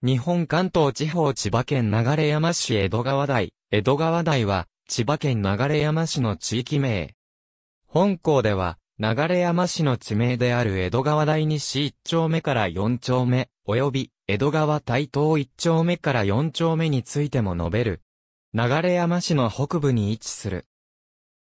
日本関東地方千葉県流山市江戸川台。江戸川台は、千葉県流山市の地域名。本校では、流山市の地名である江戸川台西1丁目から4丁目、及び、江戸川台東1丁目から4丁目についても述べる。流山市の北部に位置する。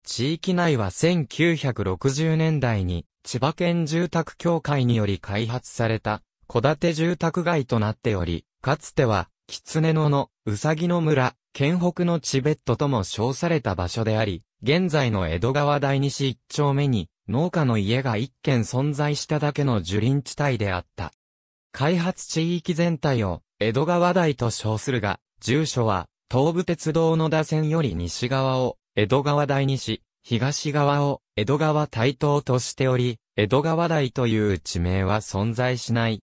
地域内は1960年代に、千葉県住宅協会により開発された、戸建て住宅街となっており、かつては、狐野の、うさぎの村、県北のチベットとも称された場所であり、現在の江戸川第二市一丁目に、農家の家が一軒存在しただけの樹林地帯であった。開発地域全体を、江戸川台と称するが、住所は、東武鉄道の打線より西側を、江戸川台西、東側を、江戸川台東としており、江戸川台という地名は存在しない。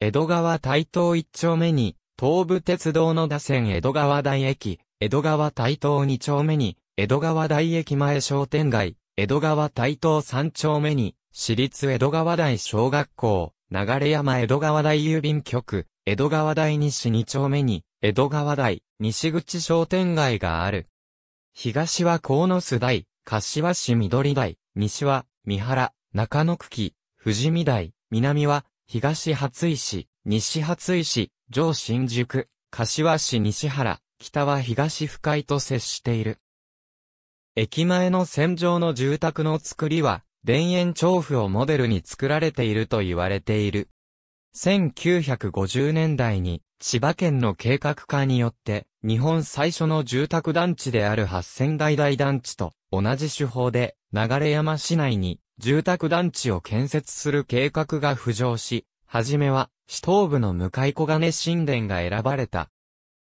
江戸川台東一丁目に、東武鉄道の打線江戸川台駅、江戸川台東二丁目に、江戸川台駅前商店街、江戸川台東三丁目に、私立江戸川台小学校、流山江戸川台郵便局、江戸川台西二丁目に、江戸川台、西口商店街がある。東は鴻巣台、柏市緑台、西は、三原、中野区木、富士見台、南は、東初石、市、西初石、市、上新宿、柏市西原、北は東深井と接している。駅前の戦場の住宅の作りは、田園調布をモデルに作られていると言われている。1950年代に千葉県の計画化によって日本最初の住宅団地である八千代台団地と同じ手法で流山市内に住宅団地を建設する計画が浮上し、はじめは、市東部の向小金神殿が選ばれた。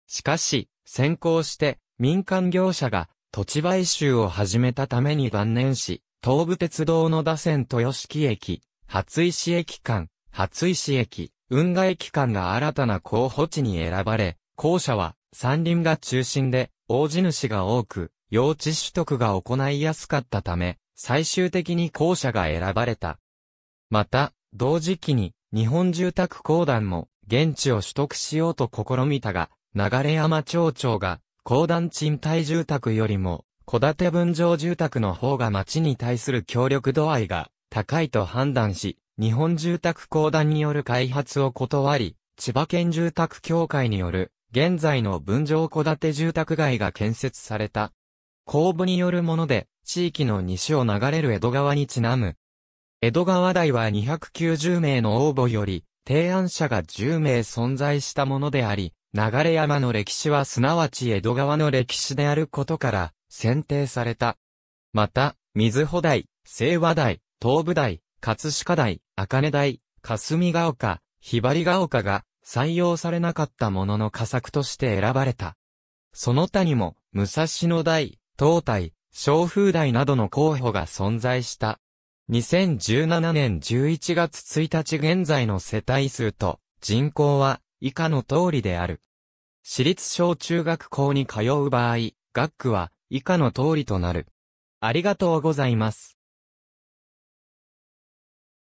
しかし、先行して民間業者が土地買収を始めたために断念し、東武鉄道の打線豊敷駅、初石駅間、初石駅、運河駅間が新たな候補地に選ばれ、校舎は山林が中心で、大地主が多く、用地取得が行いやすかったため、最終的に校舎が選ばれた。また、同時期に日本住宅公団も現地を取得しようと試みたが、流山町長が公団賃貸住宅よりも戸建て分譲住宅の方が町に対する協力度合いが高いと判断し、日本住宅公団による開発を断り、千葉県住宅協会による現在の分譲戸建て住宅街が建設された。公募によるもので、地域の西を流れる江戸川にちなむ。江戸川台は290名の応募より、提案者が10名存在したものであり、流山の歴史はすなわち江戸川の歴史であることから選定された。また、水穂台、清和台、東部台、葛飾台、茜台、霞ヶ丘、ひばりが丘が採用されなかったものの佳作として選ばれた。その他にも、武蔵野台、東大、小風大などの候補が存在した。2017年11月1日現在の世帯数と人口は以下の通りである。私立小中学校に通う場合、学区は以下の通りとなる。ありがとうございます。